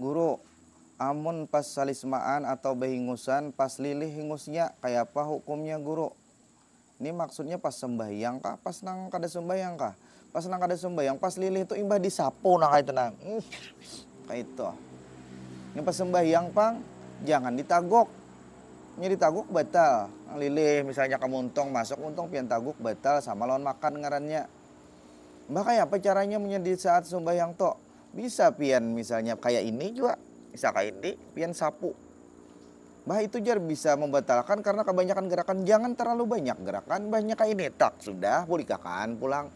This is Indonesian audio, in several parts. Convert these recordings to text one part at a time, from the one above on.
Guru, amun pas salismaan atau behingusan pas lilih hingusnya kayak apa hukumnya guru? Ini maksudnya pas sembahyang kah? Pas nang kada sembahyang kah? Pas nang kada sembahyang, pas lilih itu imbah disapu nang itu nang. Hmm, kayak itu. Ini pas sembahyang pang, jangan ditagok. Ini ditaguk batal. Lilih misalnya kamu untung masuk untung pian tagok batal sama lawan makan ngarannya. Mbak kayak apa caranya menyedih saat sembahyang tok? Bisa pian misalnya kayak ini juga, bisa kayak ini, pian sapu. Bah itu jar bisa membatalkan karena kebanyakan gerakan jangan terlalu banyak gerakan banyak kayak ini tak sudah pulikakan pulang.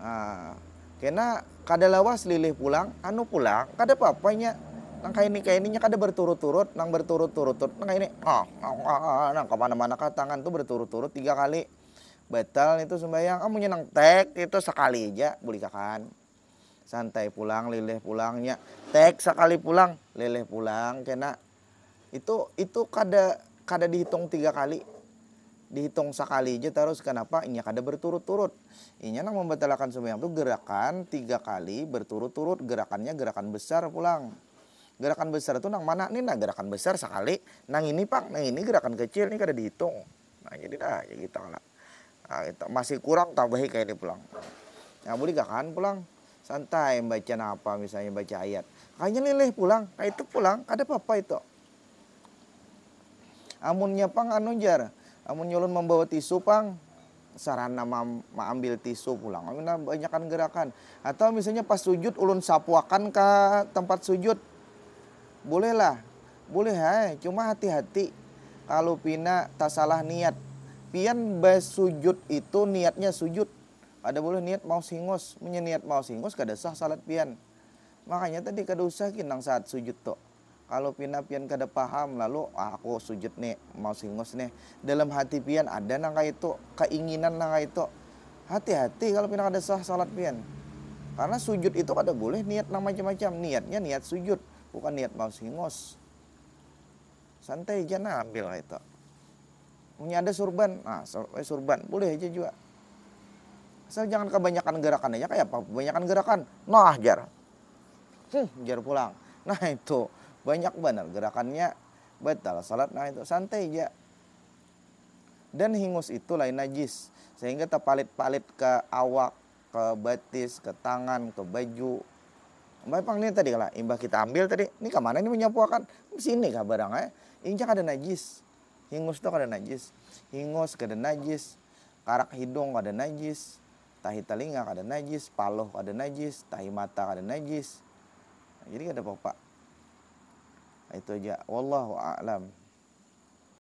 Nah, karena kada lawas lilih pulang, anu pulang, kada papanya nang kayak ini kayak ininya kada berturut-turut, nang berturut-turut, nang ini, ah, ah, ah, nang kemana-mana kah tangan tuh berturut-turut tiga kali batal itu sembahyang kamu ah, nyenang tek itu sekali aja boleh kakan santai pulang leleh pulangnya tek sekali pulang leleh pulang kena itu itu kada kada dihitung tiga kali dihitung sekali aja terus kenapa ini kada berturut-turut ini nang membatalkan sembahyang itu gerakan tiga kali berturut-turut gerakannya gerakan besar pulang gerakan besar itu nang mana nih nah gerakan besar sekali nang ini pak nang ini gerakan kecil ini kada dihitung nah jadi dah ya gitu lah nah, masih kurang tambahi kayak ini pulang nah boleh gak kan pulang santai baca apa misalnya baca ayat kayaknya leleh pulang nah, itu pulang ada apa -apa itu amunnya pang anu jar amun nyulun membawa tisu pang sarana mam, ma ambil tisu pulang. amun banyakkan gerakan. Atau misalnya pas sujud ulun sapuakan ke tempat sujud. Bolehlah. Boleh hai, cuma hati-hati kalau pina tak salah niat. Pian sujud itu niatnya sujud ada boleh niat mau singus, menyeniat mau singus kada sah salat pian. Makanya tadi kada usah kinang saat sujud tuh. Kalau pina pian kada paham lalu ah, aku sujud nih mau singus nih. Dalam hati pian ada nangka itu keinginan nangka itu. Hati-hati kalau pina kada sah salat pian. Karena sujud itu kada boleh niat nama macam-macam. Niatnya niat sujud, bukan niat mau singos. Santai aja nah, ambil itu. Punya ada surban, nah surban eh, boleh aja juga. Asal jangan kebanyakan gerakan aja kayak apa? Kebanyakan gerakan, nah jar. Hmm, jar pulang. Nah itu banyak benar gerakannya batal salat nah itu santai aja. Dan hingus itu lain najis sehingga terpalit-palit ke awak, ke batis, ke tangan, ke baju. Pang ini tadi lah, imbah kita ambil tadi, ini kemana ini menyapu kan? Di Sini kah barangnya? Eh? Injak kan ada najis, hingus itu kan ada najis, hingus ada najis, karak hidung ada najis, tahi telinga ada najis paloh ada najis tahi mata ada najis jadi ada apa-apa itu aja wallahu a'lam